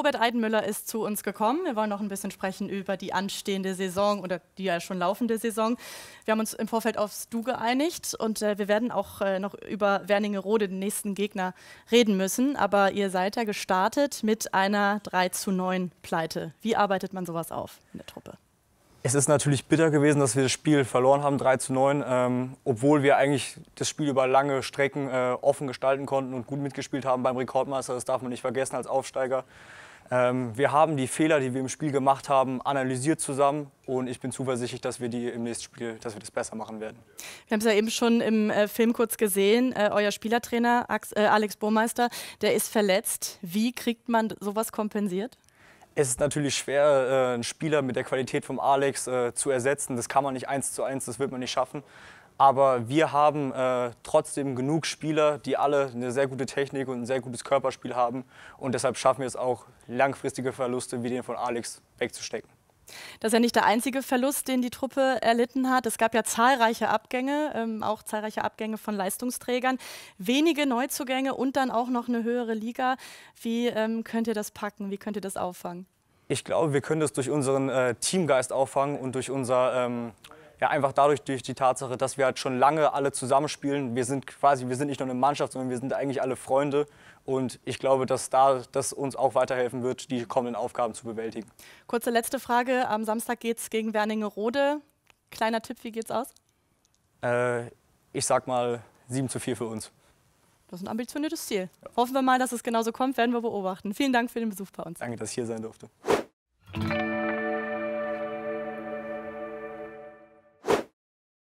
Robert Eidenmüller ist zu uns gekommen. Wir wollen noch ein bisschen sprechen über die anstehende Saison oder die ja schon laufende Saison. Wir haben uns im Vorfeld aufs Du geeinigt und äh, wir werden auch äh, noch über Werningerode, den nächsten Gegner, reden müssen. Aber ihr seid ja gestartet mit einer 3 zu 9 Pleite. Wie arbeitet man sowas auf in der Truppe? Es ist natürlich bitter gewesen, dass wir das Spiel verloren haben, 3 zu 9, ähm, obwohl wir eigentlich das Spiel über lange Strecken äh, offen gestalten konnten und gut mitgespielt haben beim Rekordmeister. Das darf man nicht vergessen als Aufsteiger. Ähm, wir haben die Fehler, die wir im Spiel gemacht haben, analysiert zusammen und ich bin zuversichtlich, dass wir die im nächsten Spiel, dass wir das besser machen werden. Wir haben es ja eben schon im äh, Film kurz gesehen. Äh, euer Spielertrainer äh, Alex Burmeister, der ist verletzt. Wie kriegt man sowas kompensiert? Es ist natürlich schwer, einen Spieler mit der Qualität von Alex zu ersetzen. Das kann man nicht eins zu eins, das wird man nicht schaffen. Aber wir haben äh, trotzdem genug Spieler, die alle eine sehr gute Technik und ein sehr gutes Körperspiel haben. Und deshalb schaffen wir es auch, langfristige Verluste wie den von Alex wegzustecken. Das ist ja nicht der einzige Verlust, den die Truppe erlitten hat. Es gab ja zahlreiche Abgänge, ähm, auch zahlreiche Abgänge von Leistungsträgern, wenige Neuzugänge und dann auch noch eine höhere Liga. Wie ähm, könnt ihr das packen? Wie könnt ihr das auffangen? Ich glaube, wir können das durch unseren äh, Teamgeist auffangen und durch unser ähm, ja, einfach dadurch, durch die Tatsache, dass wir halt schon lange alle zusammenspielen. Wir sind quasi, wir sind nicht nur eine Mannschaft, sondern wir sind eigentlich alle Freunde. Und ich glaube, dass da, das uns auch weiterhelfen wird, die kommenden Aufgaben zu bewältigen. Kurze letzte Frage. Am Samstag geht es gegen Werningerode. Kleiner Tipp, wie geht's aus? Äh, ich sag mal 7 zu 4 für uns. Das ist ein ambitioniertes Ziel. Ja. Hoffen wir mal, dass es genauso kommt, werden wir beobachten. Vielen Dank für den Besuch bei uns. Danke, dass ich hier sein durfte.